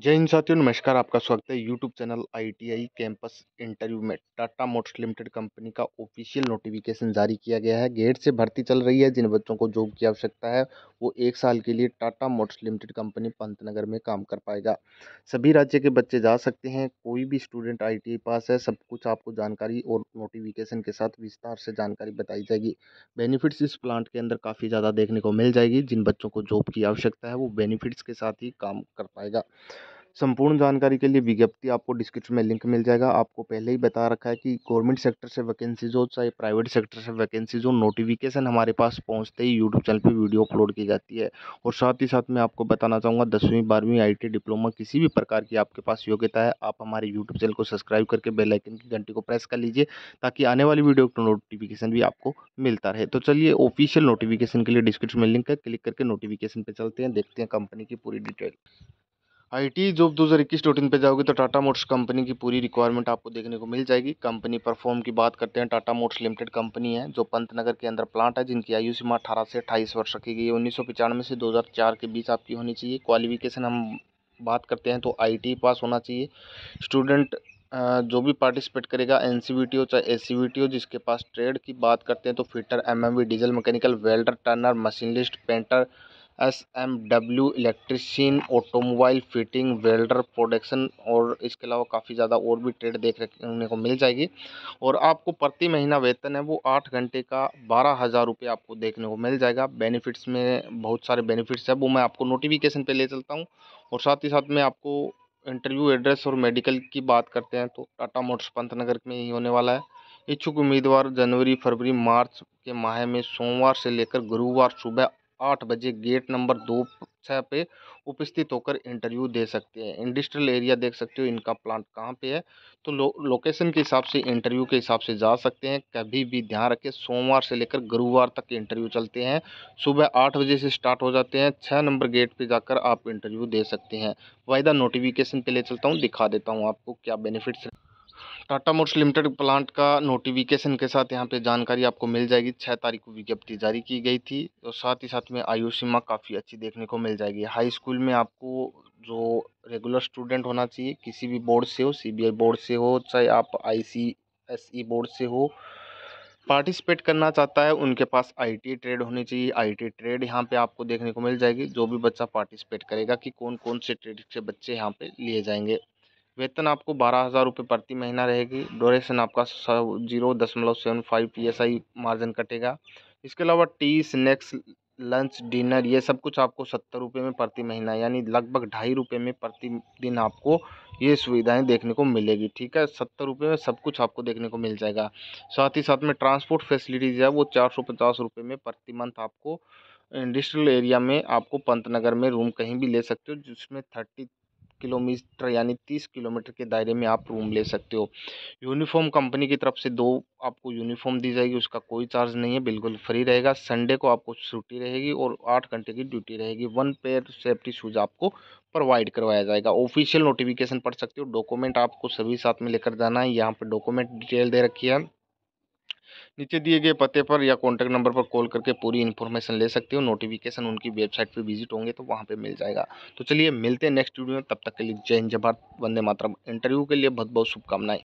जय हिंद साथियों नमस्कार आपका स्वागत है YouTube channel ITI campus interview में टाटा मोटर्स लिमिटेड कंपनी का ऑफिशियल नोटिफिकेशन जारी किया गया है गेट से भर्ती चल रही है जिन बच्चों को जॉब की आवश्यकता है वो एक साल के लिए Tata motors limited company Pantnagar में काम कर पाएगा सभी राज्य के बच्चे जा सकते हैं कोई भी स्टूडेंट आई पास है सब कुछ आपको जानकारी और नोटिफिकेशन के साथ विस्तार से जानकारी बताई जाएगी बेनिफिट्स इस प्लांट के अंदर काफ़ी ज़्यादा देखने को मिल जाएगी जिन बच्चों को जॉब की आवश्यकता है वो बेनिफिट्स के साथ ही काम कर पाएगा संपूर्ण जानकारी के लिए विज्ञप्ति आपको डिस्क्रिप्शन में लिंक मिल जाएगा आपको पहले ही बता रखा है कि गवर्नमेंट सेक्टर से वैकेंसीज हो चाहे प्राइवेट सेक्टर से वैकेंसीज हो नोटिफिकेशन हमारे पास पहुंचते ही यूट्यूब चैनल पे वीडियो अपलोड की जाती है और साथ ही साथ मैं आपको बताना चाहूँगा दसवीं बारहवीं आई डिप्लोमा किसी भी प्रकार की आपके पास योग्यता है आप हमारे यूट्यूब चैनल को सब्सक्राइब करके बेलाइकन की घंटी को प्रेस कर लीजिए ताकि आने वाली वीडियो का नोटिफिकेशन भी आपको मिलता रहे तो चलिए ऑफिशियल नोटिफिकेशन के लिए डिस्क्रिप्शन में लिंक है क्लिक करके नोटिफिकेशन पर चलते हैं देखते हैं कंपनी की पूरी डिटेल आई टी जॉब दो हज़ार इक्कीस रोटीन पर जाओगे तो टाटा मोटर्स कंपनी की पूरी रिक्वायरमेंट आपको देखने को मिल जाएगी कंपनी परफॉर्म की बात करते हैं टाटा मोटर्स लिमिटेड कंपनी है जो पंतनगर के अंदर प्लांट है जिनकी आयु सीमा अठारह से अट्ठाईस वर्ष रखी गई है उन्नीस सौ पचानवे से दो हज़ार चार के बीच आपकी होनी चाहिए क्वालिफिकेशन हम बात करते हैं तो आई पास होना चाहिए स्टूडेंट जो भी पार्टिसिपेट करेगा एन सी टी हो चाहे ए सी टी हो जिसके पास ट्रेड की बात करते हैं तो fitter M M V diesel mechanical welder turner machinist painter S M W electrician automobile fitting welder production और इसके अलावा काफ़ी ज़्यादा और भी ट्रेड देख रखने को मिल जाएगी और आपको प्रति महीना वेतन है वो आठ घंटे का बारह हज़ार रुपये आपको देखने को मिल जाएगा बेनिफिट्स में बहुत सारे बेनिफिट्स है वो मैं आपको नोटिफिकेशन पर ले चलता हूँ और साथ ही साथ में आपको इंटरव्यू एड्रेस और मेडिकल की बात करते हैं तो टाटा मोटर्स पंतनगर में ही होने वाला है इच्छुक उम्मीदवार जनवरी फरवरी मार्च के माह में सोमवार से लेकर गुरुवार सुबह आठ बजे गेट नंबर दो छः पे उपस्थित होकर इंटरव्यू दे सकते हैं इंडस्ट्रियल एरिया देख सकते हो इनका प्लांट कहाँ पे है तो लो, लोकेशन के हिसाब से इंटरव्यू के हिसाब से जा सकते हैं कभी भी ध्यान रखें सोमवार से लेकर गुरुवार तक इंटरव्यू चलते हैं सुबह आठ बजे से स्टार्ट हो जाते हैं छः नंबर गेट पर जाकर आप इंटरव्यू दे सकते हैं वायदा नोटिफिकेशन पे ले चलता हूँ दिखा देता हूँ आपको क्या benefits Tata motors limited plant का नोटिफिकेशन के साथ यहाँ पे जानकारी आपको मिल जाएगी छः तारीख को विज्ञप्ति जारी की गई थी और साथ ही साथ में आयु सीमा काफ़ी अच्छी देखने को मिल जाएगी हाई स्कूल में आपको जो रेगुलर स्टूडेंट होना चाहिए किसी भी बोर्ड से हो सीबीआई बोर्ड से हो चाहे आप आईसीएसई बोर्ड से हो पार्टिसिपेट करना चाहता है उनके पास टी ट्रेड होनी चाहिए टी ट्रेड यहाँ पर आपको देखने को मिल जाएगी जो भी बच्चा पार्टिसिपेट करेगा कि कौन कौन से ट्रेड से बच्चे यहाँ पर लिए जाएंगे वेतन आपको बारह हज़ार रुपये प्रति महीना रहेगी डोरेशन आपका जीरो दशमलव seven five P S I margin कटेगा इसके अलावा टी स्नैक्स लंच डिनर ये सब कुछ आपको सत्तर रुपये में प्रति महीना यानी लगभग ढाई रुपये में प्रति दिन आपको ये सुविधाएं देखने को मिलेगी ठीक है सत्तर रुपये में सब कुछ आपको देखने को मिल जाएगा साथ ही साथ में ट्रांसपोर्ट फैसिलिटीज़ है वो चार सौ पचास रुपये में प्रति मंथ आपको इंडस्ट्रियल एरिया में आपको पंतनगर में रूम कहीं भी ले सकते हो जिसमें थर्टी किलोमीटर यानी तीस किलोमीटर के दायरे में आप रूम ले सकते हो यूनिफॉर्म कंपनी की तरफ से दो आपको यूनिफॉर्म दी जाएगी उसका कोई चार्ज नहीं है बिल्कुल फ्री रहेगा संडे को आपको छुट्टी रहेगी और आठ घंटे की ड्यूटी रहेगी वन पेयर सेफ्टी शूज़ आपको प्रोवाइड करवाया जाएगा ऑफिशियल नोटिफिकेशन पढ़ सकते हो डॉक्यूमेंट आपको सभी साथ में लेकर जाना है यहाँ पर डॉक्यूमेंट डिटेल दे रखी है नीचे दिए गए पते पर या कॉन्टैक्ट नंबर पर कॉल करके पूरी इन्फॉर्मेशन ले सकते हो नोटिफिकेशन उनकी वेबसाइट पर विजिट होंगे तो वहाँ पर मिल जाएगा तो चलिए मिलते हैं नेक्स्ट वीडियो में तब तक के लिए जय हिंद जय भारत वंदे मातरम इंटरव्यू के लिए बहुत बहुत शुभकामनाएं